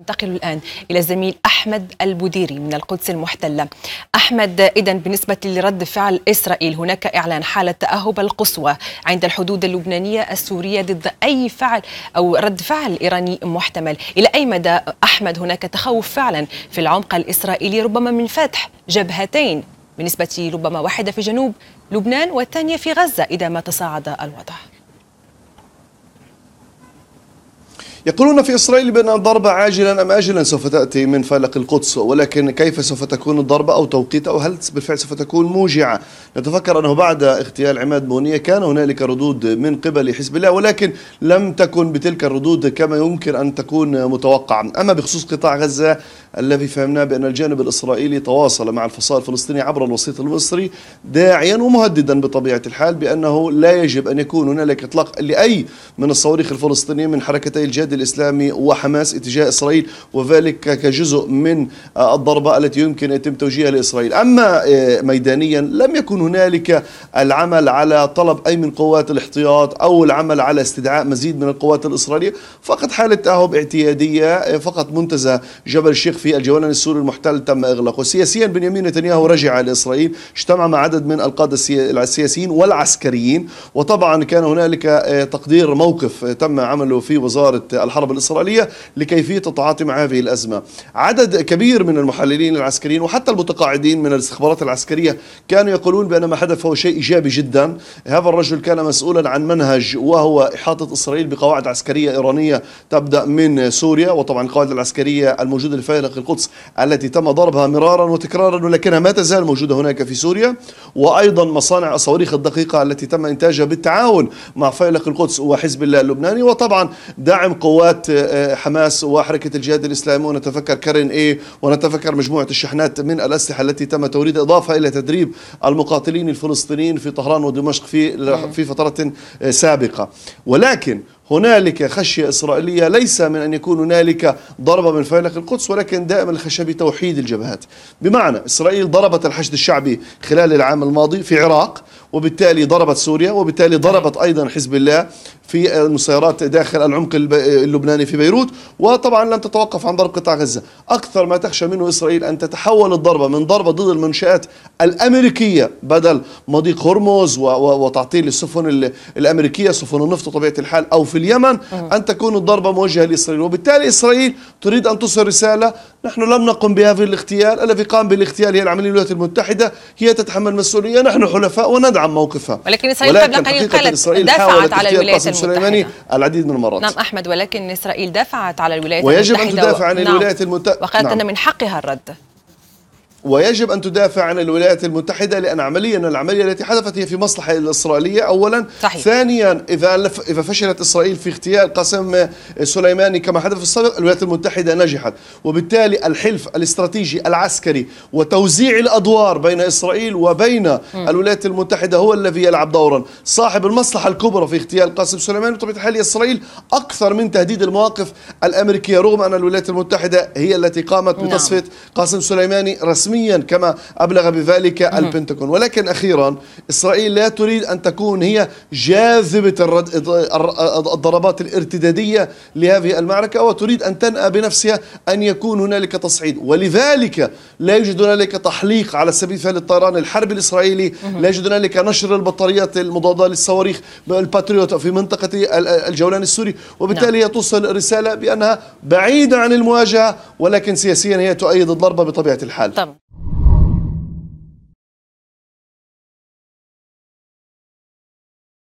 ننتقل الآن إلى الزميل أحمد البوديري من القدس المحتلة أحمد إذا بالنسبة لرد فعل إسرائيل هناك إعلان حالة تأهب القصوى عند الحدود اللبنانية السورية ضد أي فعل أو رد فعل إيراني محتمل إلى أي مدى أحمد هناك تخوف فعلا في العمق الإسرائيلي ربما من فتح جبهتين بالنسبة ربما واحدة في جنوب لبنان والثانية في غزة إذا ما تصاعد الوضع يقولون في إسرائيل بأن الضربة عاجلا أم آجلا سوف تأتي من فلق القدس ولكن كيف سوف تكون الضربة أو توقيتها أو هل بالفعل سوف تكون موجعة نتفكر أنه بعد اغتيال عماد بونية كان هنالك ردود من قبل حزب الله ولكن لم تكن بتلك الردود كما يمكن أن تكون متوقعة أما بخصوص قطاع غزة الذي فهمناه بأن الجانب الإسرائيلي تواصل مع الفصائل الفلسطينية عبر الوسيط المصري داعيا ومهددا بطبيعة الحال بأنه لا يجب أن يكون هنالك إطلاق لأي من الصواريخ الفلسطينية من حركتي الجهاد الإسلامي وحماس اتجاه إسرائيل وذلك كجزء من آه، الضربة التي يمكن أن يتم توجيهها لإسرائيل أما آه، ميدانيا لم يكن هنالك العمل على طلب أي من قوات الاحتياط أو العمل على استدعاء مزيد من القوات الإسرائيلية فقط حالة تأهب اعتيادية آه، فقط منتزه جبل الشيخ في الجولان السوري المحتل تم إغلاقه سياسيا بنيامين نتنياهو رجع لإسرائيل اجتمع مع عدد من القادة السياسيين والعسكريين وطبعا كان هنالك تقدير موقف تم عمله في وزارة الحرب الإسرائيلية لكيفية التعاطي مع هذه الأزمة عدد كبير من المحللين العسكريين وحتى المتقاعدين من الاستخبارات العسكرية كانوا يقولون بأن ما حدث هو شيء إيجابي جدا هذا الرجل كان مسؤولا عن منهج وهو إحاطة إسرائيل بقواعد عسكرية إيرانية تبدأ من سوريا وطبعا القواعد العسكرية الموجودة في فيلق القدس التي تم ضربها مرارا وتكرارا ولكنها ما تزال موجودة هناك في سوريا وأيضا مصانع الصواريخ الدقيقة التي تم إنتاجها بالتعاون مع فيلق القدس وحزب الله اللبناني وطبعا دعم قوات قوات آه، آه، حماس وحركة الجهاد الإسلامي ونتفكر كارين إيه ونتفكر مجموعة الشحنات من الأسلحة التي تم توريدها إضافة إلى تدريب المقاتلين الفلسطينيين في طهران ودمشق في في فترة آه، سابقة ولكن هنالك خشية إسرائيلية ليس من أن يكون هنالك ضربة من فيلق القدس ولكن دائما الخشية بتوحيد الجبهات بمعنى إسرائيل ضربت الحشد الشعبي خلال العام الماضي في العراق وبالتالي ضربت سوريا وبالتالي ضربت أيضا حزب الله في المسيرات داخل العمق اللبناني في بيروت وطبعا لم تتوقف عن ضرب قطاع غزة أكثر ما تخشى منه إسرائيل أن تتحول الضربة من ضربة ضد المنشآت الأمريكية بدل مضيق هرمز وتعطيل السفن الأمريكية سفن النفط طبيعة الحال أو في اليمن أن تكون الضربة موجهة لإسرائيل وبالتالي إسرائيل تريد أن تصل رسالة نحن لم نقم بهذا الاغتيال الذي قام بالاغتيال هي العملية الولايات المتحدة هي تتحمل مسؤولية نحن حلفاء وندعم موقفها ولكن إسرائيل قبل قليل قالت دفعت على الولايات المتحدة السليماني المتحدة. العديد من المرات نعم أحمد ولكن إسرائيل دافعت على الولايات ويجب المتحدة ويجب أن تدافع عن نعم الولايات المتحدة وقالت نعم. أن من حقها الرد ويجب أن تدافع عن الولايات المتحدة لأن عمليا العملية التي حدثت هي في مصلحة الإسرائيلية أولا صحيح. ثانيا إذا إذا فشلت إسرائيل في اغتيال قاسم آه، سليماني كما حدث في السابق الولايات المتحدة نجحت وبالتالي الحلف الاستراتيجي العسكري وتوزيع الأدوار بين إسرائيل وبين م. الولايات المتحدة هو الذي يلعب دورا صاحب المصلحة الكبرى في اغتيال قاسم سليماني بطبيعة الحال إسرائيل أكثر من تهديد المواقف الأمريكية رغم أن الولايات المتحدة هي التي قامت نعم. بتصفية قاسم سليماني رسميا رسميا كما أبلغ بذلك البنتاغون ولكن أخيرا إسرائيل لا تريد أن تكون هي جاذبة الضربات الارتدادية لهذه المعركة وتريد أن تنأى بنفسها أن يكون هنالك تصعيد ولذلك لا يوجد هنالك تحليق على سبيل المثال الطيران الحربي الإسرائيلي لا يوجد هنالك نشر البطاريات المضادة للصواريخ الباتريوت في منطقة الجولان السوري وبالتالي هي نعم. توصل رسالة بأنها بعيدة عن المواجهة ولكن سياسيا هي تؤيد الضربة بطبيعة الحال طبعا.